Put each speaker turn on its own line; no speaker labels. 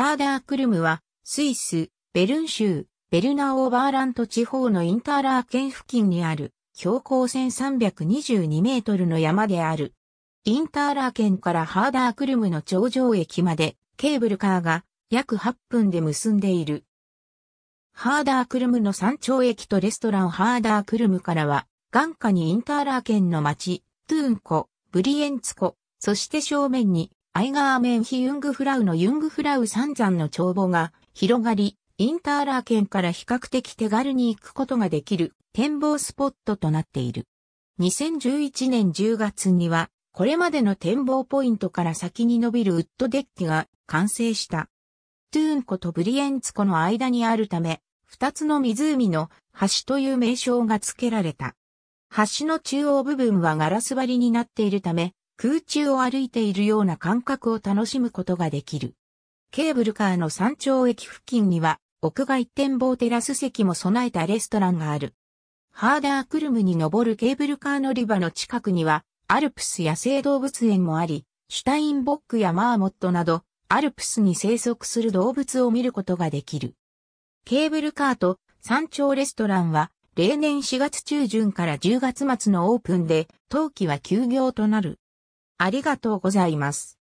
ハーダーク
ルムは、スイス、ベルン州、ベルナオーバーラント地方のインターラー県付近にある、標高1322メートルの山である。インターラー県からハーダークルムの頂上駅まで、ケーブルカーが約8分で結んでいる。ハーダークルムの山頂駅とレストランハーダークルムからは、眼下にインターラー県の町、トゥーン湖、ブリエンツ湖、そして正面にアイガーメンヒユングフラウのユングフラウ三山の帳簿が広がり、インターラー県から比較的手軽に行くことができる展望スポットとなっている。2011年10月には、これまでの展望ポイントから先に伸びるウッドデッキが完成した。トゥーン湖とブリエンツ湖の間にあるため、二つの湖の橋という名称が付けられた。橋の中央部分はガラス張りになっているため、空中を歩いているような感覚を楽しむことができる。ケーブルカーの山頂駅付近には、屋外展望テラス席も備えたレストランがある。ハーダークルムに登るケーブルカー乗り場の近くには、アルプス野生動物園もあり、シュタインボックやマーモットなど、アルプスに生息する動物を見ることができる。ケーブルカーと山頂レストランは、例年4月中旬から10月末のオープンで、冬季は休業となる。
ありがとうございます。